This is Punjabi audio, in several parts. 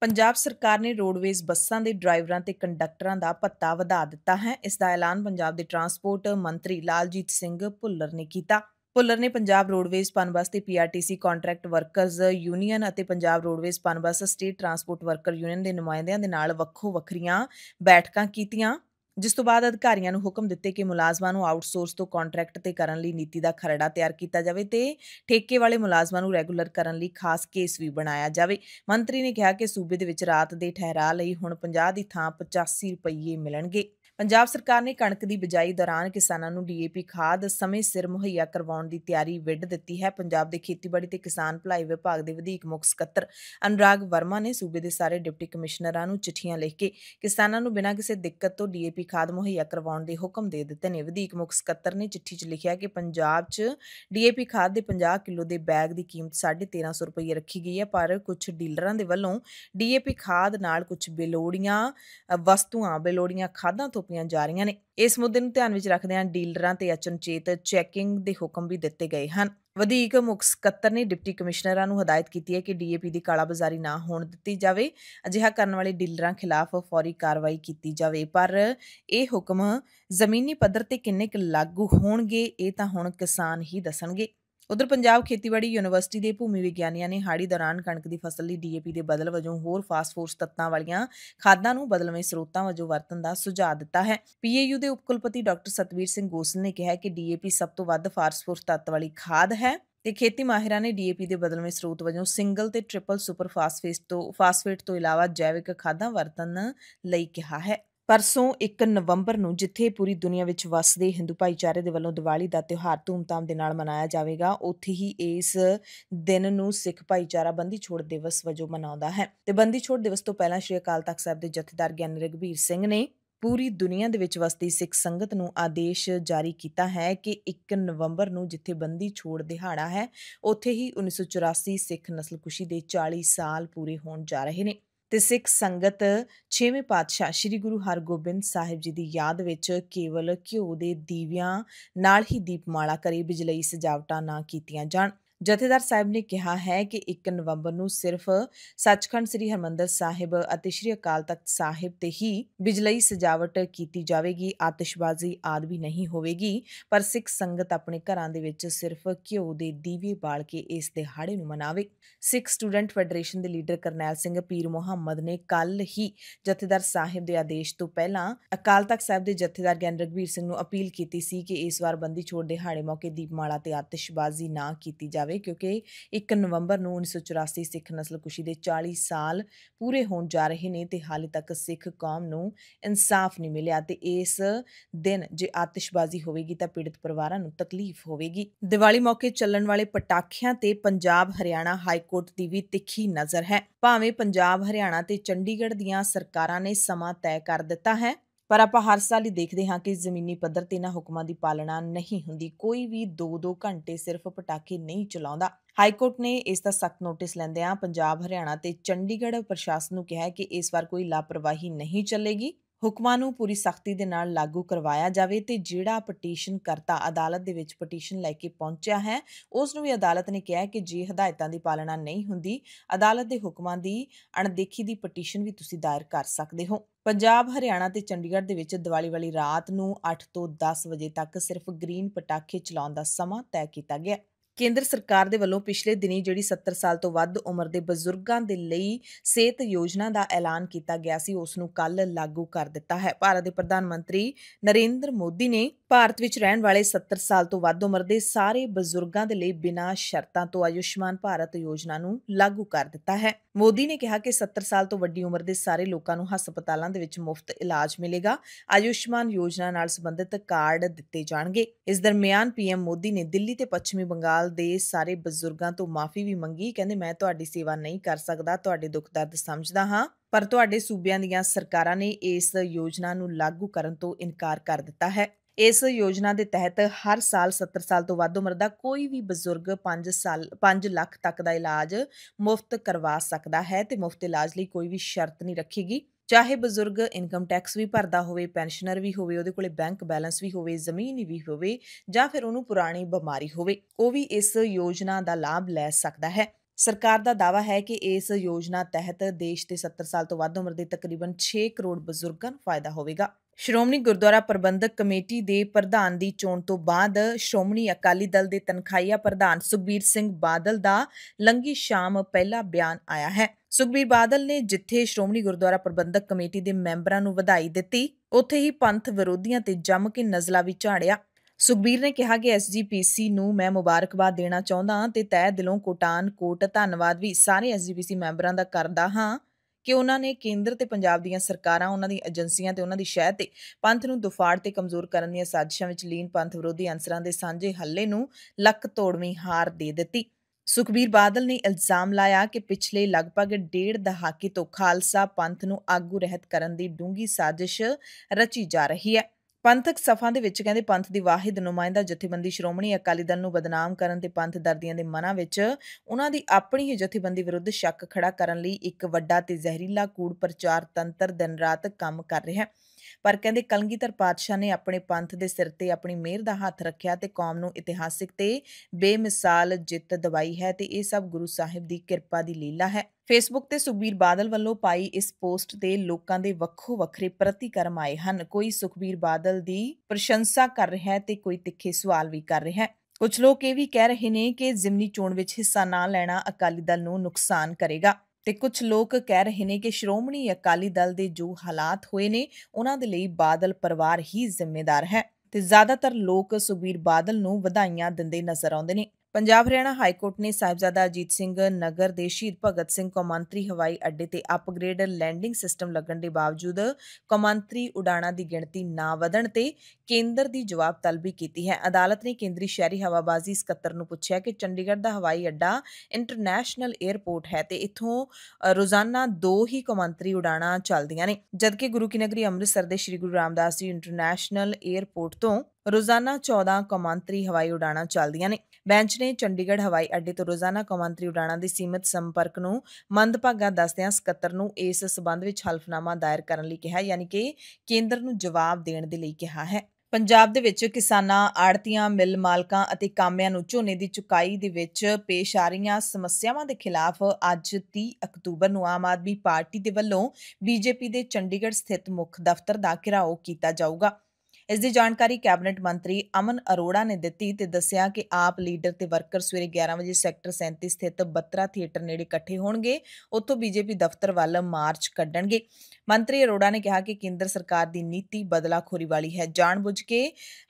ਪੰਜਾਬ ਸਰਕਾਰ ਨੇ ਰੋਡਵੇਜ਼ ਬੱਸਾਂ ਦੇ ਡਰਾਈਵਰਾਂ ਤੇ ਕੰਡਕਟਰਾਂ ਦਾ ਭੱਤਾ ਵਧਾ ਦਿੱਤਾ ਹੈ ਇਸ ਦਾ ਐਲਾਨ ਪੰਜਾਬ ਦੇ ਟਰਾਂਸਪੋਰਟ ਮੰਤਰੀ ਲਾਲਜੀਤ ਸਿੰਘ ਭੁੱਲਰ ਨੇ ਕੀਤਾ ਭੁੱਲਰ ਨੇ ਪੰਜਾਬ ਰੋਡਵੇਜ਼ ਪਨਬਸ ਤੇ ਪੀਆਰਟੀਸੀ ਕੰਟਰੈਕਟ ਵਰਕਰਜ਼ ਯੂਨੀਅਨ ਅਤੇ Punjab roadways PUNBUS state transport worker union ਦੇ ਨੁਮਾਇੰਦਿਆਂ ਦੇ ਨਾਲ ਵੱਖੋ ਵੱਖਰੀਆਂ ਬੈਠਕਾਂ ਕੀਤੀਆਂ ਜਿਸ ਤੋਂ ਬਾਅਦ ਅਧਿਕਾਰੀਆਂ ਨੂੰ ਹੁਕਮ ਦਿੱਤੇ ਕਿ ਮੁਲਾਜ਼ਮਾਂ ਨੂੰ ਆਊਟਸੋਰਸ ਤੋਂ ਕੰਟਰੈਕਟ ਤੇ ਕਰਨ ਲਈ ਨੀਤੀ ਦਾ ਖਰੜਾ ਤਿਆਰ ਕੀਤਾ ਜਾਵੇ ਤੇ ਠੇਕੇ ਵਾਲੇ ਮੁਲਾਜ਼ਮਾਂ ਨੂੰ ਰੈਗੂਲਰ ਕਰਨ ਲਈ ਖਾਸ ਕੇਸ ਵੀ ਬਣਾਇਆ ਜਾਵੇ ਮੰਤਰੀ ਨੇ ਕਿਹਾ ਕਿ ਸੂਬੇ ਦੇ ਵਿੱਚ ਰਾਤ ਦੇ ਠਹਿਰਾ ਲਈ ਹੁਣ 50 ਦੀ ਥਾਂ 85 ਰੁਪਏ ਮਿਲਣਗੇ ਪੰਜਾਬ ਸਰਕਾਰ ਨੇ ਕਣਕ ਦੀ ਬਿਜਾਈ ਦੌਰਾਨ ਕਿਸਾਨਾਂ ਨੂੰ ਡੀਏਪੀ ਖਾਦ ਸਮੇਂ ਸਿਰ ਮੁਹੱਈਆ ਕਰਵਾਉਣ ਦੀ ਤਿਆਰੀ ਵਿੱਢ ਦਿੱਤੀ ਹੈ ਪੰਜਾਬ ਦੇ ਖੇਤੀਬਾੜੀ ਤੇ ਕਿਸਾਨ ਭਲਾਈ ਵਿਭਾਗ ਦੇ ਵਧੀਕ ਮੁੱਖ ਸਕੱਤਰ ਅਨੁਰਾਗ ਵਰਮਾ ਨੇ ਸੂਬੇ ਦੇ ਸਾਰੇ ਡਿਪਟੀ ਕਮਿਸ਼ਨਰਾਂ ਨੂੰ ਚਿੱਠੀਆਂ ਲਿਖ ਕੇ ਕਿਸਾਨਾਂ ਨੂੰ ਬਿਨਾਂ ਕਿਸੇ ਦਿੱਕਤ ਤੋਂ ਡੀਏਪੀ ਖਾਦ ਮੁਹੱਈਆ ਕਰਵਾਉਣ ਦੇ ਹੁਕਮ ਦੇ ਦਿੱਤੇ ਨੇ ਵਧੀਕ ਮੁੱਖ ਸਕੱਤਰ ਨੇ ਚਿੱਠੀ 'ਚ ਲਿਖਿਆ ਕਿ ਪੰਜਾਬ 'ਚ ਡੀਏਪੀ ਖਾਦ ਦੇ 50 ਕਿਲੋ ਦੇ ਬੈਗ ਦੀ ਕੀਮਤ 1350 ਰੁਪਏ ਰੱਖੀ ਗਈ ਹੈ ਪਰ ਕੁਝ ਡੀਲਰਾਂ ਦੇ ਵੱਲੋਂ ਡੀਏਪੀ ਖਾਦ ਨਾਲ ਕੁਝ ਬੇਲੋੜੀਆਂ ਵਸਤੂਆਂ ਬੇਲੋੜੀਆਂ ਖਾਦਾਂ ਤੋਂ ਸੌਂਪੀਆਂ ਜਾ ਰਹੀਆਂ ਨੇ ਇਸ ਮੁੱਦੇ ਨੂੰ ਧਿਆਨ ਵਿੱਚ ਰੱਖਦੇ ਹਾਂ ਡੀਲਰਾਂ ਤੇ ਅਚਨਚੇਤ ਚੈਕਿੰਗ ਦੇ ਹੁਕਮ ਵੀ ਦਿੱਤੇ ਗਏ ਹਨ ਵਧੀਕ ਮੁਖ ਸਕੱਤਰ ਨੇ ਡਿਪਟੀ ਕਮਿਸ਼ਨਰਾਂ ਨੂੰ ਹਦਾਇਤ ਕੀਤੀ ਹੈ ਕਿ ਡੀਏਪੀ ਦੀ ਕਾਲਾਬਾਜ਼ਾਰੀ ਨਾ ਹੋਣ ਦਿੱਤੀ ਜਾਵੇ ਅਜਿਹਾ ਕਰਨ ਵਾਲੇ ਡੀਲਰਾਂ ਖਿਲਾਫ ਫੌਰੀ ਕਾਰਵਾਈ ਕੀਤੀ ਜਾਵੇ ਪਰ ਇਹ ਹੁਕਮ ਜ਼ਮੀਨੀ ਪੱਧਰ ਤੇ ਕਿੰਨੇ ਕੁ ਲਾਗੂ ਹੋਣਗੇ ਇਹ ਤਾਂ ਹੁਣ ਕਿਸਾਨ ਹੀ ਦੱਸਣਗੇ ਉਧਰ ਪੰਜਾਬ ਖੇਤੀਬਾੜੀ ਯੂਨੀਵਰਸਿਟੀ ਦੇ ਭੂਮੀ ਵਿਗਿਆਨੀਆਂ ਨੇ ਹਾੜੀ ਦੌਰਾਨ ਕਣਕ ਦੀ ਫਸਲ ਲਈ ਡੀਏਪੀ ਦੇ ਬਦਲ ਵਜੋਂ ਹੋਰ ਫਾਸਫੋਰਸ ਤੱਤਾਂ ਵਾਲੀਆਂ ਖਾਦਾਂ ਨੂੰ ਬਦਲਵੇਂ ਸਰੋਤਾਂ ਵਜੋਂ ਵਰਤਣ ਦਾ ਸੁਝਾਅ ਦਿੱਤਾ ਹੈ ਪੀਏਯੂ ਦੇ ਉਪਕੁਲਪਤੀ ਡਾਕਟਰ ਸਤਵੀਰ ਸਿੰਘ ਗੋਸਲ ਨੇ ਕਿਹਾ ਕਿ ਡੀਏਪੀ ਸਭ ਤੋਂ ਵੱਧ ਫਾਸਫੋਰਸ ਤੱਤ ਵਾਲੀ ਖਾਦ ਹੈ ਤੇ ਖੇਤੀ ਮਾਹਿਰਾਂ ਨੇ ਡੀਏਪੀ ਦੇ ਬਦਲਵੇਂ ਸਰੋਤ ਵਜੋਂ ਸਿੰਗਲ ਤੇ ਟ੍ਰਿਪਲ ਸੁਪਰ ਫਾਸਫੇਟ ਤੋਂ ਫਾਸਫੇਟ ਤੋਂ ਇਲਾਵਾ ਜੈਵਿਕ ਖਾਦਾਂ ਵਰਤਣ ਲਈ ਕਿਹਾ ਹੈ ਪਰਸੋਂ 1 ਨਵੰਬਰ ਨੂੰ ਜਿੱਥੇ ਪੂਰੀ ਦੁਨੀਆ ਵਿੱਚ ਵਸਦੇ ਹਿੰਦੂ ਭਾਈਚਾਰੇ ਦੇ ਵੱਲੋਂ ਦੀਵਾਲੀ ਦਾ ਤਿਉਹਾਰ ਧੂਮਧਾਮ ਦੇ ਨਾਲ ਮਨਾਇਆ ਜਾਵੇਗਾ ਉੱਥੇ ਹੀ ਇਸ ਦਿਨ ਨੂੰ ਸਿੱਖ ਭਾਈਚਾਰਾ ਬੰਦੀ ਛੋੜ ਦਿਵਸ ਵਜੋਂ ਮਨਾਉਂਦਾ ਹੈ ਤੇ ਬੰਦੀ ਛੋੜ ਦਿਵਸ ਤੋਂ ਪਹਿਲਾਂ ਸ਼੍ਰੀ ਅਕਾਲ ਤਖਤ ਸਾਹਿਬ ਦੇ ਜਥੇਦਾਰ ਗਿਆਨੀ ਰਗਵੀਰ ਸਿੰਘ ਨੇ ਪੂਰੀ ਦੁਨੀਆ ਦੇ ਵਿੱਚ ਵਸਦੀ ਸਿੱਖ ਸੰਗਤ ਨੂੰ ਆਦੇਸ਼ ਜਾਰੀ ਕੀਤਾ ਹੈ ਕਿ 1 ਨਵੰਬਰ ਨੂੰ ਜਿੱਥੇ ਬੰਦੀ ਛੋੜ ਦਿਹਾੜਾ ਹੈ ਉੱਥੇ ਹੀ 1984 ਸਿੱਖ ਨਸਲਕੁਸ਼ੀ ਦੇ 40 ਸਾਲ ਪੂਰੇ ਹੋਣ ਜਾ ਰਹੇ ਨੇ ਤੇ ਸਿੱਖ ਸੰਗਤ 6ਵੇਂ ਪਾਤਸ਼ਾਹ ਸ੍ਰੀ ਗੁਰੂ ਹਰਗੋਬਿੰਦ ਸਾਹਿਬ ਜੀ ਦੀ ਯਾਦ ਵਿੱਚ ਕੇਵਲ ਘਿਓ ਦੇ ਦੀਵਿਆਂ ਨਾਲ ਹੀ ਦੀਪਮਾਲਾ ਕਰੇ ਬਿਜਲਈ ਸਜਾਵਟਾਂ ਨਾ ਕੀਤੀਆਂ ਜਾਣ ਜਥੇਦਾਰ ਸਾਹਿਬ ਨੇ ਕਿਹਾ ਹੈ ਕਿ 1 ਨਵੰਬਰ ਨੂੰ ਸਿਰਫ ਸੱਚਖੰਡ ਸ੍ਰੀ ਹਰਮੰਦਰ ਸਾਹਿਬ ਅਤੇ ਸ੍ਰੀ ਅਕਾਲ ਤਖਤ ਸਾਹਿਬ ਤੇ ਹੀ ਬਿਜਲਈ ਸਜਾਵਟ ਕੀਤੀ ਜਾਵੇਗੀ ਆਤਿਸ਼ਬਾਜ਼ੀ ਆਦ ਵੀ ਨਹੀਂ ਹੋਵੇਗੀ ਪਰ ਸਿੱਖ ਸੰਗਤ ਆਪਣੇ ਘਰਾਂ ਦੇ ਵਿੱਚ ਸਿਰਫ ਘਿਓ ਦੇ ਦੀਵੇ ਬਾਲ ਕੇ ਇਸ ਦਿਹਾੜੇ ਨੂੰ ਮਨਾਵੇ ਸਿੱਖ ਸਟੂਡੈਂਟ ਫੈਡਰੇਸ਼ਨ ਦੇ ਲੀਡਰ ਕਰਨੈਲ ਸਿੰਘ ਪੀਰ ਮੁਹੰਮਦ ਨੇ ਕੱਲ ਹੀ ਜਥੇਦਾਰ ਸਾਹਿਬ ਦੇ ਆਦੇਸ਼ ਤੋਂ ਪਹਿਲਾਂ ਅਕਾਲ ਤਖਤ ਸਾਹਿਬ ਦੇ ਜਥੇਦਾਰ ਗਿਆਨ ਰਗਵੀਰ ਸਿੰਘ ਨੂੰ ਅਪੀਲ ਕੀਤੀ ਸੀ ਕਿ ਇਸ ਵਾਰ ਬੰਦੀ ਛੋੜ ਦਿਹਾੜੇ ਮੌਕੇ ਦੀਪਮਾਲਾ ਤੇ ਆਤਿਸ਼ਬਾਜ਼ੀ ਨਾ ਕੀਤੀ ਜਾਵੇ ਜਾਵੇ ਕਿਉਂਕਿ 1 ਨਵੰਬਰ ਨੂੰ 1984 ਸਿੱਖ ਨਸਲਕੁਸ਼ੀ ਦੇ 40 ਸਾਲ ਪੂਰੇ ਹੋਣ ਜਾ ਰਹੇ ਨੇ ਤੇ ਹਾਲੇ ਤੱਕ ਸਿੱਖ ਕੌਮ ਨੂੰ ਇਨਸਾਫ ਨਹੀਂ ਮਿਲਿਆ ਤੇ ਇਸ ਦਿਨ ਜੇ ਆਤਿਸ਼ਬਾਜ਼ੀ ਹੋਵੇਗੀ ਤਾਂ ਪੀੜਤ ਪਰਿਵਾਰਾਂ ਨੂੰ ਤਕਲੀਫ ਹੋਵੇਗੀ ਦੀਵਾਲੀ ਮੌਕੇ ਚੱਲਣ ਵਾਲੇ ਪਟਾਕਿਆਂ ਤੇ ਪੰਜਾਬ ਹਰਿਆਣਾ ਹਾਈ ਕੋਰਟ ਦੀ ਵੀ ਤਿੱਖੀ ਨਜ਼ਰ ਹੈ ਭਾਵੇਂ ਪੰਜਾਬ ਹਰਿਆਣਾ ਤੇ ਚੰਡੀਗੜ੍ਹ ਦੀਆਂ ਸਰਕਾਰਾਂ ਨੇ ਸਮਾਂ ਤੈਅ ਕਰ ਦਿੱਤਾ ਹੈ ਪਰ ਆਪਾਂ ਹਰ ਸਾਲ ਹੀ ਦੇਖਦੇ ਹਾਂ ਕਿ ਜ਼ਮੀਨੀ ਪੱਧਰ ਤੇ ਨਾ ਹੁਕਮਾਂ ਦੀ ਪਾਲਣਾ ਨਹੀਂ ਹੁੰਦੀ ਕੋਈ ਵੀ 2-2 ਘੰਟੇ ਸਿਰਫ ਪਟਾਕੇ ਨਹੀਂ ਚਲਾਉਂਦਾ ਹਾਈ ਕੋਰਟ ਨੇ ਇਸ ਦਾ ਸਖਤ ਨੋਟਿਸ ਲੈਂਦੇ ਆ ਪੰਜਾਬ ਹਰਿਆਣਾ ਤੇ ਚੰਡੀਗੜ੍ਹ ਪ੍ਰਸ਼ਾਸਨ ਨੂੰ ਕਿਹਾ ਹੈ ਕਿ ਇਸ ਵਾਰ ਕੋਈ ਲਾਪਰਵਾਹੀ ਨਹੀਂ ਚੱਲੇਗੀ ਹੁਕਮਾਂ ਨੂੰ ਪੂਰੀ ਸਖਤੀ ਦੇ ਨਾਲ ਲਾਗੂ ਕਰਵਾਇਆ ਜਾਵੇ ਤੇ ਜਿਹੜਾ ਪਟੀਸ਼ਨ ਕਰਤਾ ਅਦਾਲਤ ਦੇ ਵਿੱਚ ਪਟੀਸ਼ਨ ਲੈ ਕੇ ਪਹੁੰਚਿਆ ਹੈ ਉਸ ਨੂੰ ਵੀ ਅਦਾਲਤ ਨੇ ਕਿਹਾ ਕਿ ਜੇ ਹਦਾਇਤਾਂ ਦੀ ਪਾਲਣਾ ਨਹੀਂ ਹੁੰਦੀ ਅਦਾਲਤ ਦੇ ਹੁਕਮਾਂ ਦੀ ਅਣਦੇਖੀ ਦੀ ਪਟੀਸ਼ਨ ਵੀ ਤੁਸੀਂ ਦਾਇਰ ਕਰ ਸਕਦੇ ਹੋ ਪੰਜਾਬ ਹਰਿਆਣਾ ਤੇ ਚੰਡੀਗੜ੍ਹ ਦੇ ਵਿੱਚ ਦੀਵਾਲੀ ਵਾਲੀ ਰਾਤ ਨੂੰ 8 ਤੋਂ 10 ਵਜੇ ਤੱਕ ਸਿਰਫ ਗ੍ਰੀਨ ਪਟਾਕੇ ਚਲਾਉਣ ਦਾ ਸਮਾਂ ਤੈਅ ਕੀਤਾ ਗਿਆ ਕੇਂਦਰ ਸਰਕਾਰ ਦੇ ਵੱਲੋਂ ਪਿਛਲੇ ਦਿਨੀ ਜਿਹੜੀ 70 ਸਾਲ ਤੋਂ ਵੱਧ ਉਮਰ ਦੇ ਬਜ਼ੁਰਗਾਂ ਦੇ ਲਈ ਸਿਹਤ ਯੋਜਨਾ ਦਾ ਐਲਾਨ ਕੀਤਾ ਗਿਆ ਸੀ ਉਸ ਨੂੰ ਕੱਲ ਲਾਗੂ ਕਰ ਦਿੱਤਾ ਹੈ ਭਾਰਤ ਦੇ ਪ੍ਰਧਾਨ ਮੰਤਰੀ ਨਰਿੰਦਰ ਮੋਦੀ ਨੇ ਭਾਰਤ ਵਿੱਚ ਰਹਿਣ ਵਾਲੇ 70 ਸਾਲ ਤੋਂ ਵੱਧ ਉਮਰ ਦੇ ਸਾਰੇ ਬਜ਼ੁਰਗਾਂ ਦੇ ਲਈ ਬਿਨਾਂ ਸ਼ਰਤਾਂ ਤੋਂ ਆਯੁਸ਼ਮਾਨ ਭਾਰਤ ਯੋਜਨਾ ਨੂੰ ਲਾਗੂ ਕਰ ਦਿੱਤਾ ਹੈ। ਮੋਦੀ ਨੇ ਕਿਹਾ ਕਿ 70 ਸਾਲ ਤੋਂ ਵੱਡੀ ਉਮਰ ਦੇ ਸਾਰੇ ਲੋਕਾਂ ਨੂੰ ਹਸਪਤਾਲਾਂ ਦੇ ਵਿੱਚ ਮੁਫਤ ਇਲਾਜ ਮਿਲੇਗਾ। ਆਯੁਸ਼ਮਾਨ ਯੋਜਨਾ ਨਾਲ ਸੰਬੰਧਿਤ ਕਾਰਡ ਦਿੱਤੇ ਜਾਣਗੇ। ਇਸ ਦਰਮਿਆਨ ਪੀਐਮ ਮੋਦੀ ਨੇ ਦਿੱਲੀ ਤੇ ਪੱਛਮੀ ਬੰਗਾਲ ਦੇ ਸਾਰੇ ਬਜ਼ੁਰਗਾਂ ਤੋਂ ਮਾਫੀ ਵੀ ਮੰਗੀ। ਕਹਿੰਦੇ ਮੈਂ ਤੁਹਾਡੀ ਸੇਵਾ ਨਹੀਂ ਕਰ ਸਕਦਾ, ਤੁਹਾਡੇ ਦੁੱਖ ਦਰਦ ਸਮਝਦਾ ਹਾਂ। ਪਰ ਤੁਹਾਡੇ ਸੂਬਿਆਂ ਦੀਆਂ ਸਰਕਾਰਾਂ ਨੇ ਇਸ ਯੋਜਨਾ ਨੂੰ ਲਾਗੂ ਕਰਨ ਤੋਂ ਇਨਕਾਰ ਕਰ ਦਿੱਤਾ ਹੈ ਇਸ ਯੋਜਨਾ ਦੇ ਤਹਿਤ ਹਰ ਸਾਲ 70 ਸਾਲ ਤੋਂ ਵੱਧ ਉਮਰ ਦਾ ਕੋਈ ਵੀ ਬਜ਼ੁਰਗ 5 ਸਾਲ 5 ਲੱਖ ਤੱਕ ਦਾ ਇਲਾਜ ਮੁਫਤ ਕਰਵਾ ਸਕਦਾ ਹੈ ਤੇ ਮੁਫਤ ਇਲਾਜ ਲਈ ਕੋਈ ਵੀ ਸ਼ਰਤ ਨਹੀਂ ਗਈ ਚਾਹੇ ਬਜ਼ੁਰਗ ਇਨਕਮ ਟੈਕਸ ਵੀ ਭਰਦਾ ਹੋਵੇ ਪੈਨਸ਼ਨਰ ਵੀ ਹੋਵੇ ਉਹਦੇ ਕੋਲੇ ਬੈਂਕ ਬੈਲੈਂਸ ਵੀ ਹੋਵੇ ਜ਼ਮੀਨ ਵੀ ਹੋਵੇ ਜਾਂ ਫਿਰ ਉਹਨੂੰ ਪੁਰਾਣੀ ਬਿਮਾਰੀ ਹੋਵੇ ਉਹ ਵੀ ਇਸ ਯੋਜਨਾ ਦਾ ਲਾਭ ਲੈ ਸਕਦਾ ਹੈ ਸਰਕਾਰ ਦਾ ਦਾਵਾ ਹੈ ਕਿ ਇਸ ਯੋਜਨਾ ਤਹਿਤ ਦੇਸ਼ ਦੇ 70 ਸਾਲ ਤੋਂ ਵੱਧ ਉਮਰ ਦੇ ਤਕਰੀਬਨ 6 ਕਰੋੜ ਬਜ਼ੁਰਗਾਂ ਨੂੰ ਫਾਇਦਾ ਹੋਵੇਗਾ ਸ਼੍ਰੋਮਣੀ ਗੁਰਦੁਆਰਾ ਪ੍ਰਬੰਧਕ ਕਮੇਟੀ ਦੇ ਪ੍ਰਧਾਨ ਦੀ ਚੋਣ ਤੋਂ ਬਾਅਦ ਸ਼੍ਰੋਮਣੀ ਅਕਾਲੀ ਦਲ ਦੇ ਤਨਖਾਈਆ ਪ੍ਰਧਾਨ ਸੁਖਬੀਰ ਸਿੰਘ ਬਾਦਲ ਦਾ ਲੰਗੀ ਸ਼ਾਮ ਪਹਿਲਾ ਬਿਆਨ ਆਇਆ ਹੈ ਸੁਖਬੀਰ ਬਾਦਲ ਨੇ ਜਿੱਥੇ ਸ਼੍ਰੋਮਣੀ ਗੁਰਦੁਆਰਾ ਪ੍ਰਬੰਧਕ ਕਮੇਟੀ ਦੇ ਮੈਂਬਰਾਂ ਨੂੰ ਵਧਾਈ ਦਿੱਤੀ ਉੱਥੇ ਹੀ ਪੰਥ ਵਿਰੋਧੀਆਂ ਤੇ ਜੰਮ ਕੇ ਨਜ਼ਲਾ ਵੀ ਝਾੜਿਆ ਸੁਖਬੀਰ ਨੇ ਕਿਹਾ ਕਿ ਐਸਜੀਪੀਸੀ ਨੂੰ ਮੈਂ ਮੁਬਾਰਕਬਾਦ ਦੇਣਾ ਚਾਹੁੰਦਾ ਹਾਂ ਤੇ ਤੈ ਦਿਲੋਂ ਕੋਟਾਨ ਕੋਟ ਧੰਨਵਾਦ ਵੀ ਸਾਰੇ ਐਸਜੀਪੀਸੀ ਮੈਂਬਰਾਂ ਦਾ ਕਰਦਾ ਹਾਂ ਕਿ ਉਹਨਾਂ ਨੇ ਕੇਂਦਰ ਤੇ ਪੰਜਾਬ ਦੀਆਂ ਸਰਕਾਰਾਂ ਉਹਨਾਂ ਦੀਆਂ ਏਜੰਸੀਆਂ ਤੇ ਉਹਨਾਂ ਦੀ ਸ਼ਹਿਰ ਤੇ ਪੰਥ ਨੂੰ ਦੁਫਾੜ ਤੇ ਕਮਜ਼ੋਰ ਕਰਨ ਦੀਆਂ ਸਾਜ਼ਿਸ਼ਾਂ ਵਿੱਚ ਲੀਨ ਪੰਥ ਵਿਰੋਧੀ ਅੰਸਰਾਂ ਦੇ ਸਾਂਝੇ ਹੱਲੇ ਨੂੰ ਲੱਕ ਤੋੜਵੀਂ ਹਾਰ ਦੇ ਦਿੱਤੀ ਸੁਖਬੀਰ ਬਾਦਲ ਨੇ ਇਲਜ਼ਾਮ ਲਾਇਆ ਕਿ ਪਿਛਲੇ ਲਗਭਗ ਡੇਢ ਦਹਾਕੇ ਤੋਂ ਖਾਲਸਾ ਪੰਥ ਨੂੰ ਆਗੂ ਰਹਿਤ ਕਰਨ ਦੀ ਡੂੰਗੀ ਸਾਜ਼ਿਸ਼ ਰਚੀ ਜਾ ਰਹੀ ਹੈ ਪੰਥਕ ਸਫਾਂ ਦੇ ਵਿੱਚ ਕਹਿੰਦੇ ਪੰਥ ਦੀ ਵਾਹਿਦ ਨੁਮਾਇੰਦਾ ਜਥੇਬੰਦੀ ਸ਼੍ਰੋਮਣੀ ਅਕਾਲੀ ਦਲ ਨੂੰ ਬਦਨਾਮ ਕਰਨ ਤੇ ਪੰਥ ਦਰਦੀਆਂ ਦੇ ਮਨਾਂ ਵਿੱਚ ਉਹਨਾਂ ਦੀ ਆਪਣੀ ਹੀ ਜਥੇਬੰਦੀ ਵਿਰੁੱਧ ਸ਼ੱਕ ਖੜਾ ਕਰਨ ਲਈ ਇੱਕ ਵੱਡਾ ਤੇ ਜ਼ਹਿਰੀਲਾ ਕੂੜ ਪ੍ਰਚਾਰ ਤੰਤਰ ਦਿਨ ਰਾਤ ਕੰਮ ਕਰ ਰਿਹਾ ਹੈ ਪਰ ਕਹਿੰਦੇ ਕਲਗੀਧਰ ਪਾਤਸ਼ਾਹ ਨੇ ਆਪਣੇ ਪੰਥ ਦੇ ਸਿਰ ਤੇ ਆਪਣੀ ਮਿਹਰ ਦਾ ਹੱਥ ਰੱਖਿਆ ਤੇ ਕੌਮ ਨੂੰ ਇਤਿਹਾਸਿਕ ਤੇ ਬੇਮਿਸਾਲ ਜਿੱਤ ਦਵਾਈ ਹੈ ਤੇ ਇਹ ਸਭ ਗੁਰੂ ਸਾਹਿਬ ਦੀ ਕਿਰਪਾ ਦੀ ਲੀਲਾ ਹੈ ਫੇਸਬੁੱਕ ਤੇ ਸੁਖਬੀਰ ਬਾਦਲ ਵੱਲੋਂ ਪਾਈ ਇਸ ਪੋਸਟ ਤੇ ਲੋਕਾਂ ਦੇ ਵੱਖੋ ਵੱਖਰੇ ਪ੍ਰਤੀਕਰਮ ਆਏ ਹਨ ਕੋਈ ਸੁਖਬੀਰ ਬਾਦਲ ਦੀ ਪ੍ਰਸ਼ੰਸਾ ਕਰ ਰਿਹਾ ਹੈ ਤੇ ਕੋਈ ਤਿੱਖੇ ਸਵਾਲ ਵੀ ਕਰ ਰਿਹਾ ਹੈ ਕੁਝ ਲੋਕ ਇਹ ਵੀ ਕਹਿ ਰਹੇ ਨੇ ਕਿ ਜ਼ਿਮਨੀ ਚੋਣ ਵਿੱਚ ਹਿੱਸਾ ਨਾ ਲੈਣਾ ਅਕਾਲੀ ਦਲ ਨੂੰ ਨੁਕਸਾਨ ਕਰੇਗਾ ਤੇ ਕੁਝ ਲੋਕ ਕਹਿ ਰਹੇ ਨੇ ਕਿ ਸ਼੍ਰੋਮਣੀ ਅਕਾਲੀ ਦਲ ਦੇ ਜੋ ਹਾਲਾਤ ਹੋਏ ਨੇ ਉਹਨਾਂ ਦੇ ਲਈ ਬਾਦਲ ਪਰਿਵਾਰ ਹੀ ਜ਼ਿੰਮੇਦਾਰ ਹੈ ਤੇ ਜ਼ਿਆਦਾਤਰ ਲੋਕ ਸੁਬੀਰ ਬਾਦਲ ਨੂੰ ਵਧਾਈਆਂ ਦਿੰਦੇ ਨਜ਼ਰ ਆਉਂਦੇ ਨੇ ਪੰਜਾਬ ਹਰਿਆਣਾ ਹਾਈ ਕੋਰਟ ਨੇ ਸਾਹਿਬਜ਼ਾਦਾ ਅਜੀਤ ਸਿੰਘ ਨਗਰ ਦੇ ਸ਼ਹੀਦ ਭਗਤ ਸਿੰਘ ਕੌਮਾਂਤਰੀ ਹਵਾਈ ਅੱਡੇ ਤੇ ਅਪਗ੍ਰੇਡ ਲੈਂਡਿੰਗ ਸਿਸਟਮ ਲੱਗਣ ਦੇ ਬਾਵਜੂਦ ਕੌਮਾਂਤਰੀ ਉਡਾਣਾਂ ਦੀ ਗਿਣਤੀ ਨਾ ਵਧਣ ਤੇ ਕੇਂਦਰ ਦੀ ਜਵਾਬ ਤਲਬੀ ਕੀਤੀ ਹੈ ਅਦਾਲਤ ਨੇ ਕੇਂਦਰੀ ਸ਼ਹਿਰੀ ਹਵਾਬਾਜ਼ੀ ਸਕੱਤਰ ਨੂੰ ਪੁੱਛਿਆ ਕਿ ਚੰਡੀਗੜ੍ਹ ਦਾ ਹਵਾਈ ਅੱਡਾ ਇੰਟਰਨੈਸ਼ਨਲ 에ਅਰਪੋਰਟ ਹੈ ਤੇ ਇੱਥੋਂ ਰੋਜ਼ਾਨਾ ਦੋ ਹੀ ਕੌਮਾਂਤਰੀ ਉਡਾਣਾਂ ਚੱਲਦੀਆਂ ਨੇ ਜਦਕਿ ਗੁਰੂ ਕੀ ਨਗਰੀ ਅੰਮ੍ਰਿਤਸਰ ਦੇ ਸ੍ਰੀ ਗੁਰੂ ਰਾਮਦਾਸ ਜੀ ਇੰਟਰਨੈਸ਼ਨਲ 에ਅਰਪੋਰਟ ਤੋਂ ਰੋਜ਼ਾਨਾ 14 ਕਮਾਂਤਰੀ ਹਵਾਈ ਉਡਾਣਾਂ ਚੱਲਦੀਆਂ ਨੇ ਬੈਂਚ ਨੇ ਚੰਡੀਗੜ੍ਹ ਹਵਾਈ ਅੱਡੇ ਤੋਂ ਰੋਜ਼ਾਨਾ ਕਮਾਂਤਰੀ ਉਡਾਣਾਂ ਦੀ ਸੀਮਤ ਸੰਪਰਕ ਨੂੰ ਮੰਦਭਾਗਾ ਦੱਸਦਿਆਂ ਸਕੱਤਰ ਨੂੰ ਇਸ ਸਬੰਧ ਵਿੱਚ ਹਲਫਨਾਮਾ ਦਾਇਰ ਕਰਨ ਲਈ ਕਿਹਾ ਯਾਨੀ ਕਿ ਕੇਂਦਰ ਨੂੰ ਜਵਾਬ ਦੇਣ ਦੇ ਲਈ ਕਿਹਾ ਹੈ ਪੰਜਾਬ ਦੇ ਵਿੱਚ ਕਿਸਾਨਾਂ ਆੜਤੀਆਂ ਮਿਲ ਮਾਲਕਾਂ ਅਤੇ ਕਾਮਿਆਂ ਨੂੰ ਝੋਨੇ ਦੀ ਚੁਕਾਈ ਦੇ ਵਿੱਚ ਪੇਸ਼ ਆ ਰਹੀਆਂ ਸਮੱਸਿਆਵਾਂ ਦੇ ਖਿਲਾਫ ਅੱਜ 30 ਅਕਤੂਬਰ ਨੂੰ ਆਮ ਆਦਮੀ ਪਾਰਟੀ ਦੇ ਵੱਲੋਂ ਬੀਜੇਪੀ ਦੇ ਚੰਡੀਗੜ੍ਹ ਸਥਿਤ ਮੁੱਖ ਦਫ਼ਤਰ ਦਾ ਘਿਰਾਓ ਕੀਤਾ ਜਾਊਗਾ ਇਸ ਦੀ ਜਾਣਕਾਰੀ ਕੈਬਨਿਟ ਮੰਤਰੀ ਅਮਨ ਅਰੋੜਾ ਨੇ ਦਿੱਤੀ ਤੇ ਦੱਸਿਆ ਕਿ ਆਪ ਲੀਡਰ ਤੇ ਵਰਕਰ ਸਵੇਰੇ 11 ਵਜੇ ਸੈਕਟਰ 37 ਸਥਿਤ ਬੱਤਰਾ ਥੀਏਟਰ ਨੇੜੇ ਇਕੱਠੇ ਹੋਣਗੇ ਉੱਥੋਂ ਬੀਜੇਪੀ ਦਫ਼ਤਰ ਵੱਲ ਮਾਰਚ ਕੱਢਣਗੇ ਮੰਤਰੀ ਅਰੋੜਾ ਨੇ ਕਿਹਾ ਕਿ ਕੇਂਦਰ ਸਰਕਾਰ ਦੀ ਨੀਤੀ ਬਦਲਾਖੋਰੀ ਵਾਲੀ ਹੈ ਜਾਣਬੁੱਝ ਕੇ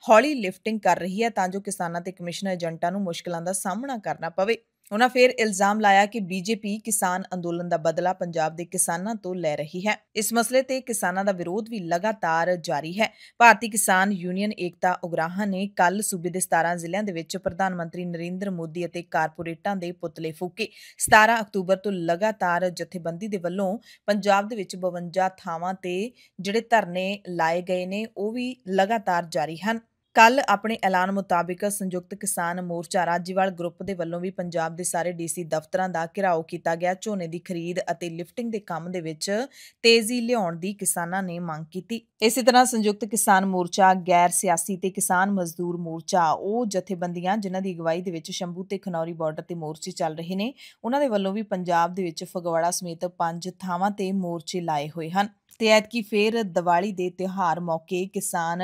ਹੌਲੀ ਲਿਫਟਿੰਗ ਕਰ ਰਹੀ ਹੈ ਤਾਂ ਜੋ ਕਿਸਾਨਾਂ ਤੇ ਕਮਿਸ਼ਨਰ ਏਜੰਟਾਂ ਨੂੰ ਮੁਸ਼ਕਲਾਂ ਦਾ ਸਾਹਮਣਾ ਕਰਨਾ ਪਵੇ ਉਹਨਾਂ ਫਿਰ ਇਲਜ਼ਾਮ ਲਾਇਆ ਕਿ ਬੀਜੇਪੀ ਕਿਸਾਨ ਅੰਦੋਲਨ ਦਾ ਬਦਲਾ ਪੰਜਾਬ ਦੇ ਕਿਸਾਨਾਂ ਤੋਂ ਲੈ ਰਹੀ ਹੈ ਇਸ ਮਸਲੇ ਤੇ ਕਿਸਾਨਾਂ ਦਾ ਵਿਰੋਧ ਵੀ ਲਗਾਤਾਰ ਜਾਰੀ ਹੈ ਭਾਰਤੀ ਕਿਸਾਨ ਯੂਨੀਅਨ ਏਕਤਾ ਉਗਰਾਹਾ ਨੇ ਕੱਲ ਸੂਬੇ ਦੇ 17 ਜ਼ਿਲ੍ਹਿਆਂ ਦੇ ਵਿੱਚ ਪ੍ਰਧਾਨ ਮੰਤਰੀ ਨਰਿੰਦਰ ਮੋਦੀ ਅਤੇ ਕਾਰਪੋਰੇਟਾਂ ਦੇ ਪੁਤਲੇ ਫੂਕੇ 17 ਅਕਤੂਬਰ ਤੋਂ ਲਗਾਤਾਰ ਜਥੇਬੰਦੀ ਦੇ ਵੱਲੋਂ ਪੰਜਾਬ ਦੇ ਵਿੱਚ 52 ਥਾਵਾਂ ਤੇ ਜਿਹੜੇ ਧਰਨੇ ਲਾਏ ਗਏ ਨੇ ਉਹ ਵੀ ਲਗਾਤਾਰ ਜਾਰੀ ਹਨ ਕੱਲ ਆਪਣੇ ਐਲਾਨ ਮੁਤਾਬਕ ਸੰਯੁਕਤ ਕਿਸਾਨ ਮੋਰਚਾ ਰਾਜੀਵਾਲ ਗਰੁੱਪ ਦੇ ਵੱਲੋਂ ਵੀ ਪੰਜਾਬ ਦੇ ਸਾਰੇ ਡੀਸੀ ਦਫ਼ਤਰਾਂ ਦਾ ਘਿਰਾਓ ਕੀਤਾ ਗਿਆ ਝੋਨੇ ਦੀ ਖਰੀਦ ਅਤੇ ਲਿਫਟਿੰਗ ਦੇ ਕੰਮ ਦੇ ਵਿੱਚ ਤੇਜ਼ੀ ਲਿਆਉਣ ਦੀ ਕਿਸਾਨਾਂ ਨੇ ਮੰਗ ਕੀਤੀ ਇਸੇ ਤਰ੍ਹਾਂ ਸੰਯੁਕਤ ਕਿਸਾਨ ਮੋਰਚਾ ਗੈਰ ਸਿਆਸੀ ਤੇ ਕਿਸਾਨ ਮਜ਼ਦੂਰ ਮੋਰਚਾ ਉਹ ਜਥੇਬੰਦੀਆਂ ਜਿਨ੍ਹਾਂ ਦੀ ਅਗਵਾਈ ਦੇ ਵਿੱਚ ਸ਼ੰਭੂ ਤੇ ਖਨੌਰੀ ਬਾਰਡਰ ਤੇ ਮੋਰਚੇ ਚੱਲ ਰਹੇ ਨੇ ਉਹਨਾਂ ਦੇ ਵੱਲੋਂ ਵੀ ਪੰਜਾਬ ਦੇ ਵਿੱਚ ਫਗਵਾੜਾ ਸਮੇਤ ਪੰਜ ਥਾਵਾਂ ਤੇ ਮੋਰਚੇ ਲਾਏ ਹੋਏ ਹਨ ਤੇ ਐਤਕੀ ਫੇਰ ਦੀਵਾਲੀ ਦੇ ਤਿਉਹਾਰ ਮੌਕੇ ਕਿਸਾਨ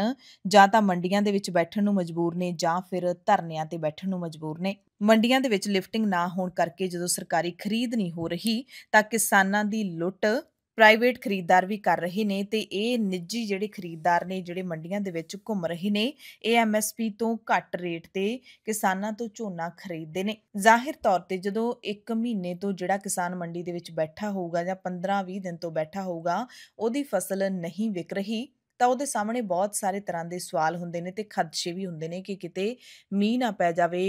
ਜਾਂ ਤਾਂ ਮੰਡੀਆਂ ਦੇ ਵਿੱਚ ਬੈਠਣ ਨੂੰ ਮਜਬੂਰ ਨੇ ਜਾਂ ਫਿਰ ਧਰਨਿਆਂ ਤੇ ਬੈਠਣ ਨੂੰ ਮਜਬੂਰ ਨੇ ਮੰਡੀਆਂ ਦੇ ਵਿੱਚ ਲਿਫਟਿੰਗ ਨਾ ਹੋਣ ਕਰਕੇ ਜਦੋਂ ਸਰਕਾਰੀ ਖਰੀਦ ਨਹੀਂ ਹੋ ਰਹੀ ਤਾਂ ਕਿਸਾਨਾਂ ਦੀ ਲੁੱਟ ਪ੍ਰਾਈਵੇਟ ਖਰੀਦਦਾਰ ਵੀ ਕਰ ਰਹੇ ਨੇ ਤੇ ਇਹ ਨਿੱਜੀ ਜਿਹੜੇ ਖਰੀਦਦਾਰ ਨੇ ਜਿਹੜੇ ਮੰਡੀਆਂ ਦੇ ਵਿੱਚ ਘੁੰਮ ਰਹੇ ਨੇ ਇਹ ਐਮਐਸਪੀ ਤੋਂ ਘੱਟ ਰੇਟ ਤੇ ਕਿਸਾਨਾਂ ਤੋਂ ਝੋਨਾ ਖਰੀਦਦੇ ਨੇ ਜ਼ਾਹਿਰ ਤੌਰ ਤੇ ਜਦੋਂ 1 ਮਹੀਨੇ ਤੋਂ ਜਿਹੜਾ ਕਿਸਾਨ ਮੰਡੀ ਦੇ ਵਿੱਚ ਬੈਠਾ ਹੋਊਗਾ ਜਾਂ 15-20 ਦਿਨ ਤੋਂ ਬੈਠਾ ਹੋਊਗਾ ਉਹਦੀ ਫਸਲ ਨਹੀਂ ਵਿਕ ਰਹੀ ਤਾਂ ਉਹਦੇ ਸਾਹਮਣੇ ਬਹੁਤ ਸਾਰੇ ਤਰ੍ਹਾਂ ਦੇ ਸਵਾਲ ਹੁੰਦੇ ਨੇ ਤੇ ਖਦਸ਼ੇ ਵੀ ਹੁੰਦੇ ਨੇ ਕਿ ਕਿਤੇ ਮੀਂਹ ਨਾ ਪੈ ਜਾਵੇ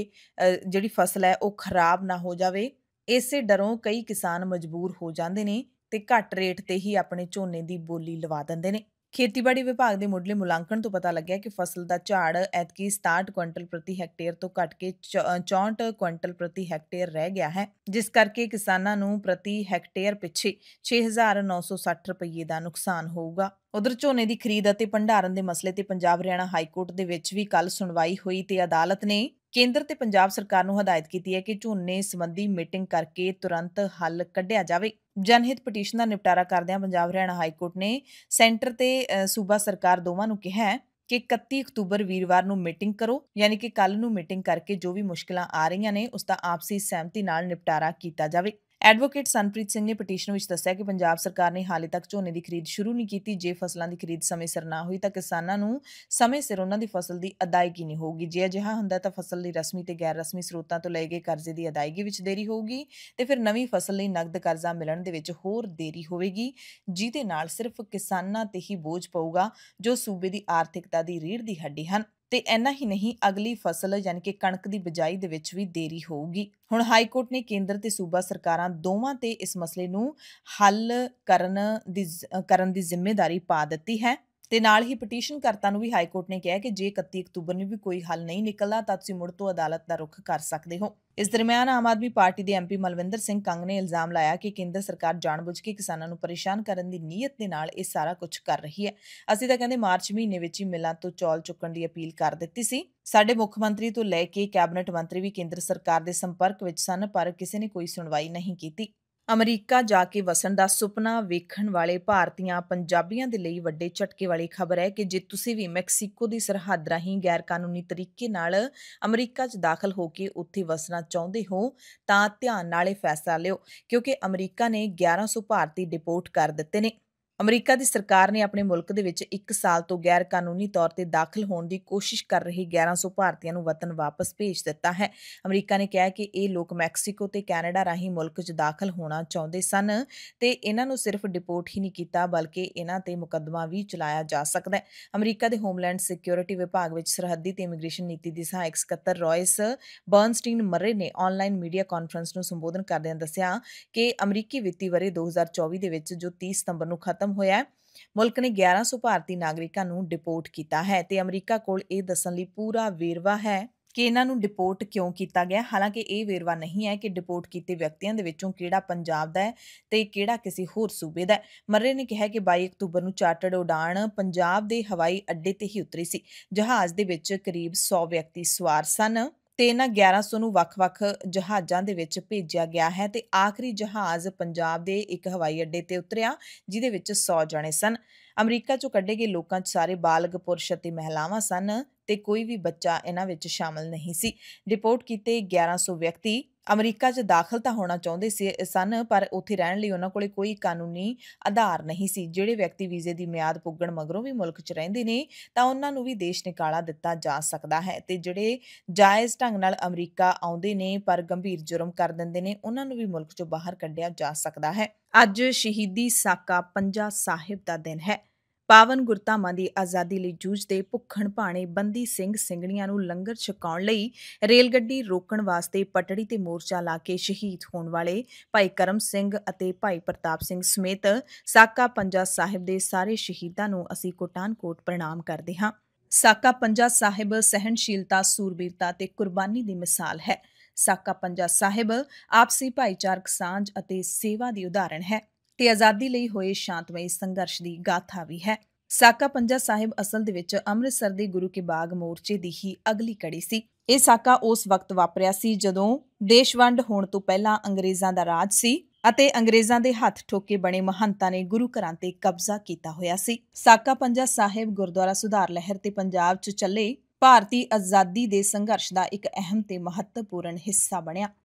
ਜਿਹੜੀ ਫਸਲ ਹੈ ਉਹ ਖਰਾਬ ਨਾ ਹੋ ਜਾਵੇ ਇਸੇ ਡਰੋਂ ਕਈ ਕਿਸਾਨ ਮਜਬੂਰ ਹੋ ਜਾਂਦੇ ਨੇ ਤੇ ਘੱਟ ਰੇਟ ਤੇ ਹੀ ਆਪਣੇ ਝੋਨੇ ਦੀ ਬੋਲੀ ਲਵਾ ਦਿੰਦੇ ਨੇ ਖੇਤੀਬਾੜੀ ਵਿਭਾਗ ਦੇ ਮੁੱਢਲੇ ਮੁਲਾਂਕਣ ਤੋਂ ਪਤਾ ਲੱਗਿਆ ਕਿ ਫਸਲ ਦਾ ਝਾੜ ਐਤਕੀ 67 ਕੁਇੰਟਲ ਪ੍ਰਤੀ ਹੈਕਟੇਅਰ ਤੋਂ ਘਟ ਕੇ 64 ਕੁਇੰਟਲ ਪ੍ਰਤੀ ਹੈਕਟੇਅਰ ਰਹਿ ਗਿਆ ਹੈ ਜਿਸ ਕਰਕੇ ਕਿਸਾਨਾਂ ਨੂੰ ਪ੍ਰਤੀ ਹੈਕਟੇਅਰ ਪਿੱਛੇ 6960 ਰੁਪਏ ਦਾ ਨੁਕਸਾਨ ਹੋਊਗਾ ਉਧਰ ਝੋਨੇ ਦੀ ਖਰੀਦ ਅਤੇ ਭੰਡਾਰਨ ਦੇ ਮਸਲੇ ਤੇ ਪੰਜਾਬ ਹਰਿਆਣਾ ਹਾਈ ਕੋਰਟ ਦੇ ਵਿੱਚ ਵੀ ਕੱਲ ਸੁਣਵਾਈ ਹੋਈ ਤੇ ਅਦਾਲਤ ਨੇ ਕੇਂਦਰ ਤੇ ਪੰਜਾਬ ਸਰਕਾਰ ਨੂੰ ਹਦਾਇਤ ਕੀਤੀ ਹੈ ਕਿ ਝੋਨੇ ਸੰਬੰਧੀ ਮੀਟਿੰਗ ਕਰਕੇ ਤੁਰੰਤ ਹੱਲ ਕੱਢਿਆ ਜਾਵੇ ਜਨਹਿਤ ਪਟੀਸ਼ਨ ਦਾ ਨਿਪਟਾਰਾ ਕਰਦਿਆਂ ਪੰਜਾਬ ਹਰਿਆਣਾ ਹਾਈ ਕੋਰਟ ਨੇ ਸੈਂਟਰ ਤੇ ਸੂਬਾ ਸਰਕਾਰ ਦੋਵਾਂ ਨੂੰ ਕਿਹਾ ਹੈ ਕਿ 31 ਅਕਤੂਬਰ ਵੀਰਵਾਰ ਨੂੰ ਮੀਟਿੰਗ ਕਰੋ ਯਾਨੀ ਕਿ ਕੱਲ ਨੂੰ ਮੀਟਿੰਗ ਕਰਕੇ ਜੋ ਵੀ ਮੁਸ਼ਕਲਾਂ ਆ ਰਹੀਆਂ ਨੇ ਉਸ ਦਾ ਆਪਸੀ ਸਹਿਮਤੀ ਨਾਲ ਨਿਪਟਾਰਾ ਕੀਤਾ ਜਾਵੇ ਐਡਵੋਕੇਟ ਸੰਪ੍ਰੀਤ ਸਿੰਘ ਨੇ ਪਟੀਸ਼ਨ ਵਿੱਚ ਦੱਸਿਆ ਕਿ ਪੰਜਾਬ ਸਰਕਾਰ ਨੇ ਹਾਲੇ ਤੱਕ ਝੋਨੇ ਦੀ ਖਰੀਦ ਸ਼ੁਰੂ ਨਹੀਂ ਕੀਤੀ ਜੇ ਫਸਲਾਂ ਦੀ ਖਰੀਦ ਸਮੇਂ ਸਿਰ ਨਾ ਹੋਈ ਤਾਂ ਕਿਸਾਨਾਂ ਨੂੰ ਸਮੇਂ ਸਿਰ ਉਹਨਾਂ ਦੀ ਫਸਲ ਦੀ ਅਦਾਇਗੀ ਨਹੀਂ ਹੋਊਗੀ ਜੇ ਅਜਿਹਾ ਹੁੰਦਾ ਤਾਂ ਫਸਲ ਲਈ ਰਸਮੀ ਤੇ ਗੈਰ ਰਸਮੀ ਸਰੋਤਾਂ ਤੋਂ ਲਏ ਗਏ ਕਰਜ਼ੇ ਦੀ ਅਦਾਇਗੀ ਵਿੱਚ ਦੇਰੀ ਹੋਊਗੀ ਤੇ ਫਿਰ ਨਵੀਂ ਫਸਲ ਲਈ ਨਗਦ ਕਰਜ਼ਾ ਮਿਲਣ ਦੇ ਵਿੱਚ ਹੋਰ ਦੇਰੀ ਹੋਵੇਗੀ ਜਿਦੇ ਨਾਲ ਸਿਰਫ ਕਿਸਾਨਾਂ ਤੇ ਹੀ ਬੋਝ ਪਊਗਾ ਜੋ ਸੂਬੇ ਦੀ ਆਰਥਿਕਤਾ ਦੀ ਰੀੜ ਦੀ ਹੱਡੀ ਹਨ ਤੇ ਐਨਾ ਹੀ ਨਹੀਂ ਅਗਲੀ ਫਸਲ ਯਾਨੀ ਕਿ ਕਣਕ ਦੀ ਬਜਾਈ ਦੇ ਵਿੱਚ ਵੀ ਦੇਰੀ ਹੋਊਗੀ ਹੁਣ ਹਾਈ ਕੋਰਟ ਨੇ ਕੇਂਦਰ ਤੇ ਸੂਬਾ ਸਰਕਾਰਾਂ ਦੋਵਾਂ ਤੇ ਇਸ ਮਸਲੇ ਨੂੰ ਹੱਲ ਕਰਨ ਦੀ ਕਰਨ ਦੀ ਜ਼ਿੰਮੇਵਾਰੀ ਪਾ ਦਿੱਤੀ ਹੈ ਤੇ ਨਾਲ ਹੀ ਪਟੀਸ਼ਨ ਕਰਤਾ ਨੂੰ ਵੀ ਹਾਈ ਕੋਰਟ ਨੇ ਕਿਹਾ ਕਿ ਜੇ 31 ਅਕਤੂਬਰ ਨੂੰ ਵੀ ਕੋਈ ਹੱਲ ਨਹੀਂ ਨਿਕਲਦਾ ਤਾਂ ਤੁਸੀਂ ਮੁੜ ਤੋਂ ਅਦਾਲਤ ਦਾ ਰੁਖ ਕਰ ਸਕਦੇ ਹੋ ਇਸ ਦਰਮਿਆਨ ਆਮ ਆਦਮੀ ਪਾਰਟੀ ਦੇ ਐਮਪੀ ਮਲਵਿੰਦਰ ਸਿੰਘ ਕੰਗ ਨੇ ਇਲਜ਼ਾਮ ਲਾਇਆ ਕਿ ਕੇਂਦਰ ਸਰਕਾਰ ਜਾਣਬੁੱਝ ਕੇ ਕਿਸਾਨਾਂ ਨੂੰ ਪਰੇਸ਼ਾਨ ਕਰਨ ਦੀ ਨੀਅਤ ਦੇ ਨਾਲ ਇਹ ਸਾਰਾ ਕੁਝ ਕਰ ਰਹੀ ਹੈ ਅਸੀਂ ਤਾਂ ਕਹਿੰਦੇ ਮਾਰਚ ਮਹੀਨੇ ਵਿੱਚ ਹੀ ਮਿਲਾਂ ਤੋਂ ਚੌਲ ਚੁੱਕਣ ਦੀ ਅਪੀਲ ਕਰ ਦਿੱਤੀ ਸੀ ਸਾਡੇ ਮੁੱਖ ਮੰਤਰੀ ਤੋਂ ਲੈ ਕੇ ਕੈਬਨਿਟ ਮੰਤਰੀ ਵੀ ਕੇਂਦਰ ਸਰਕਾਰ ਦੇ ਸੰਪਰਕ ਵਿੱਚ ਸਨ ਪਰ ਕਿਸੇ ਨੇ ਕੋਈ ਸੁਣਵਾਈ ਨਹੀਂ ਕੀਤੀ ਅਮਰੀਕਾ ਜਾ ਕੇ ਵਸਣ ਦਾ ਸੁਪਨਾ ਵੇਖਣ ਵਾਲੇ ਭਾਰਤੀਆਂ ਪੰਜਾਬੀਆਂ ਦੇ ਲਈ ਵੱਡੇ ਝਟਕੇ ਵਾਲੀ ਖਬਰ ਹੈ ਕਿ ਜੇ ਤੁਸੀਂ ਵੀ ਮੈਕਸੀਕੋ ਦੀ ਸਰਹੱਦ ਰਾਹੀਂ ਗੈਰ ਕਾਨੂੰਨੀ ਤਰੀਕੇ ਨਾਲ ਅਮਰੀਕਾ 'ਚ ਦਾਖਲ ਹੋ ਕੇ ਉੱਥੇ ਵਸਣਾ ਚਾਹੁੰਦੇ ਹੋ ਤਾਂ ਧਿਆਨ ਨਾਲ ਇਹ ਫੈਸਲਾ ਲਿਓ ਕਿਉਂਕਿ ਅਮਰੀਕਾ ਨੇ 1100 ਭਾਰਤੀ ਡਿਪੋਰਟ ਕਰ ਦਿੱਤੇ ਨੇ ਅਮਰੀਕਾ ਦੀ ਸਰਕਾਰ ਨੇ ਆਪਣੇ ਮੁਲਕ ਦੇ ਵਿੱਚ 1 ਸਾਲ ਤੋਂ ਗੈਰ ਕਾਨੂੰਨੀ ਤੌਰ ਤੇ ਦਾਖਲ ਹੋਣ ਦੀ ਕੋਸ਼ਿਸ਼ ਕਰ ਰਹੇ 1100 ਭਾਰਤੀਆਂ ਨੂੰ ਵਤਨ ਵਾਪਸ ਭੇਜ ਦਿੱਤਾ ਹੈ ਅਮਰੀਕਾ ਨੇ ਕਿਹਾ ਕਿ ਇਹ ਲੋਕ ਮੈਕਸੀਕੋ ਤੇ ਕੈਨੇਡਾ ਰਾਹੀਂ ਮੁਲਕ 'ਚ ਦਾਖਲ ਹੋਣਾ ਚਾਹੁੰਦੇ ਸਨ ਤੇ ਇਹਨਾਂ ਨੂੰ ਸਿਰਫ ਡਿਪੋਰਟ ਹੀ ਨਹੀਂ ਕੀਤਾ ਬਲਕਿ ਇਹਨਾਂ ਤੇ ਮੁਕੱਦਮਾ ਵੀ ਚਲਾਇਆ ਜਾ ਸਕਦਾ ਹੈ ਅਮਰੀਕਾ ਦੇ ਹੋਮਲੈਂਡ ਸਿਕਿਉਰਿਟੀ ਵਿਭਾਗ ਵਿੱਚ ਸਰਹੱਦੀ ਤੇ ਇਮੀਗ੍ਰੇਸ਼ਨ ਨੀਤੀ ਦੀ ਸਹਾਇਕ ਸਕੱਤਰ ਰੌਇਸ ਬਰਨਸਟੀਨ ਮਰੇ ਨੇ ਆਨਲਾਈਨ ਮੀਡੀਆ ਕਾਨਫਰੰਸ ਨੂੰ ਸੰਬੋਧਨ ਕਰਦਿਆਂ ਦੱਸਿਆ ਕਿ ਅਮਰੀਕੀ ਵਿੱਤੀ ਵਰੇ 2024 ਦੇ ਵਿੱਚ ਜੋ 30 ਸਤੰਬਰ ਨੂੰ ਖਤਮ ਖਤਮ ਹੋਇਆ ਹੈ ਮੁਲਕ ਨੇ 1100 ਭਾਰਤੀ ਨਾਗਰਿਕਾਂ ਨੂੰ ਡਿਪੋਰਟ ਕੀਤਾ ਹੈ ਤੇ ਅਮਰੀਕਾ ਕੋਲ ਇਹ ਦੱਸਣ ਲਈ ਪੂਰਾ ਵੇਰਵਾ ਹੈ ਕਿ ਇਹਨਾਂ ਨੂੰ ਡਿਪੋਰਟ ਕਿਉਂ ਕੀਤਾ ਗਿਆ ਹਾਲਾਂਕਿ ਇਹ ਵੇਰਵਾ ਨਹੀਂ ਹੈ ਕਿ ਡਿਪੋਰਟ ਕੀਤੇ ਵਿਅਕਤੀਆਂ ਦੇ ਵਿੱਚੋਂ ਕਿਹੜਾ ਪੰਜਾਬ ਦਾ ਹੈ ਤੇ ਕਿਹੜਾ ਕਿਸੇ ਹੋਰ ਸੂਬੇ ਦਾ ਹੈ ਮਰਰੇ ਨੇ ਕਿਹਾ ਕਿ 22 ਅਕਤੂਬਰ ਨੂੰ ਚਾਰਟਰਡ ਉਡਾਣ ਪੰਜਾਬ ਦੇ ਹਵਾਈ ਅੱਡੇ ਤੇ ਹੀ ਉਤਰੀ ਸੀ ਜਹਾਜ਼ ਦੇ ਵਿੱਚ ਕਰੀਬ 100 ਵਿਅਕਤੀ ਸਵਾਰ ਸਨ ਤੇ ਇਹਨਾਂ 1100 ਨੂੰ ਵੱਖ-ਵੱਖ ਜਹਾਜ਼ਾਂ ਦੇ ਵਿੱਚ ਭੇਜਿਆ ਗਿਆ ਹੈ ਤੇ ਆਖਰੀ ਜਹਾਜ਼ ਪੰਜਾਬ ਦੇ ਇੱਕ ਹਵਾਈ ਅੱਡੇ ਤੇ ਉਤਰਿਆ ਜਿਦੇ ਵਿੱਚ 100 ਜਣੇ ਸਨ ਅਮਰੀਕਾ ਚੋਂ ਕੱਢੇ ਗਏ ਲੋਕਾਂ 'ਚ ਸਾਰੇ ਬਾਲਗ ਪੁਰਸ਼ ਅਤੇ ਮਹਿਲਾਵਾਂ ਸਨ ਤੇ ਕੋਈ ਵੀ ਬੱਚਾ ਇਹਨਾਂ ਵਿੱਚ ਸ਼ਾਮਲ ਨਹੀਂ ਸੀ ਰਿਪੋਰਟ ਕੀਤੇ 1100 ਵਿਅਕਤੀ ਅਮਰੀਕਾ 'ਚ ਦਾਖਲ ਤਾਂ ਹੋਣਾ ਚਾਹੁੰਦੇ ਸੀ ਸਨ ਪਰ ਉੱਥੇ ਰਹਿਣ ਲਈ ਉਹਨਾਂ ਕੋਲੇ ਕੋਈ ਕਾਨੂੰਨੀ ਆਧਾਰ ਨਹੀਂ ਸੀ ਜਿਹੜੇ ਵਿਅਕਤੀ ਵੀਜ਼ੇ ਦੀ ਮਿਆਦ ਪੁੱਗਣ ਮਗਰੋਂ ਵੀ ਮੁਲਕ 'ਚ ਰਹਿੰਦੇ ਨੇ ਤਾਂ ਉਹਨਾਂ ਨੂੰ ਵੀ ਦੇਸ਼ ਨਿਕਾਲਾ ਦਿੱਤਾ ਜਾ ਸਕਦਾ ਹੈ ਤੇ ਜਿਹੜੇ ਜਾਇਜ਼ ਢੰਗ ਨਾਲ ਅਮਰੀਕਾ ਆਉਂਦੇ ਨੇ ਪਰ ਗੰਭੀਰ ਜੁਰਮ ਕਰ ਦਿੰਦੇ ਨੇ ਉਹਨਾਂ ਨੂੰ ਵੀ ਮੁਲਕ 'ਚੋਂ ਬਾਹਰ ਕੱਢਿਆ ਜਾ ਸਕਦਾ ਹੈ ਅੱਜ ਸ਼ਹੀਦੀ ਸਾਕਾ ਪੰਜਾ ਸਾਹਿਬ ਦਾ ਦਿਨ ਹੈ ਪਾਵਨ ਗੁਰਤਾਮਾ ਦੀ ਆਜ਼ਾਦੀ ਲਈ ਜੂਝਦੇ ਭੁੱਖਣ ਭਾਣੇ ਬੰਦੀ ਸਿੰਘ ਸਿੰਘਣੀਆਂ ਨੂੰ ਲੰਗਰ ਛਕਾਉਣ ਲਈ ਰੇਲ ਗੱਡੀ ਰੋਕਣ ਵਾਸਤੇ ਪਟੜੀ ਤੇ ਮੋਰਚਾ ਲਾ ਕੇ ਸ਼ਹੀਦ ਹੋਣ ਵਾਲੇ ਭਾਈ ਕਰਮ ਸਿੰਘ ਅਤੇ ਭਾਈ ਪ੍ਰਤਾਪ ਸਿੰਘ ਸਮੇਤ ਸਾਕਾ ਪੰਜਾ ਸਾਹਿਬ ਦੇ ਸਾਰੇ ਸ਼ਹੀਦਾਂ ਨੂੰ ਅਸੀਂ ਕੋਟਾਨਕੋਟ ਪ੍ਰਣਾਮ ਕਰਦੇ ਹਾਂ ਸਾਕਾ ਪੰਜਾ ਸਾਹਿਬ ਸਹਿਣਸ਼ੀਲਤਾ ਸੂਰਬੀਰਤਾ ਤੇ ਕੁਰਬਾਨੀ ਦੀ ਮਿਸਾਲ ਹੈ ਸਾਕਾ ਪੰਜਾ ਸਾਹਿਬ ਆਪਸੀ ਭਾਈਚਾਰਕ ਸਾਂਝ ਅਤੇ ਸੇਵਾ ਦੀ ਉਦਾਹਰਣ ਹੈ ਤੇ ਆਜ਼ਾਦੀ ਲਈ ਹੋਏ ਸ਼ਾਂਤਮਈ ਸੰਘਰਸ਼ ਦੀ ਗਾਥਾ ਵੀ ਹੈ ਸਾਕਾ ਪੰਜਾ ਸਾਹਿਬ ਅਸਲ ਦੇ ਵਿੱਚ ਅੰਮ੍ਰਿਤਸਰ ਦੇ ਗੁਰੂ ਕੇ ਬਾਗ ਮੋਰਚੇ ਦੀ ਹੀ ਅਗਲੀ ਕੜੀ ਸੀ ਇਹ ਸਾਕਾ ਉਸ ਵਕਤ ਵਾਪਰਿਆ ਸੀ ਜਦੋਂ ਦੇਸ਼ ਵੰਡ ਹੋਣ ਤੋਂ ਪਹਿਲਾਂ ਅੰਗਰੇਜ਼ਾਂ ਦਾ ਰਾਜ ਸੀ ਅਤੇ ਅੰਗਰੇਜ਼ਾਂ ਦੇ ਹੱਥ ਠੋਕੇ ਬਣੇ ਮਹੰਤਾਂ ਨੇ ਗੁਰੂ ਘਰਾਂ ਤੇ ਕਬਜ਼ਾ ਕੀਤਾ ਹੋਇਆ ਸੀ ਸਾਕਾ ਪੰਜਾ ਸਾਹਿਬ ਗੁਰਦੁਆਰਾ ਸੁਧਾਰ ਲਹਿਰ ਤੇ ਪੰਜਾਬ 'ਚ ਚੱਲੇ ਭਾਰਤੀ ਆਜ਼ਾਦੀ ਦੇ ਸੰਘਰਸ਼ ਦਾ ਇੱਕ ਅਹਿਮ ਤੇ ਮਹੱਤਵਪੂਰਨ ਹਿੱਸਾ ਬਣਿਆ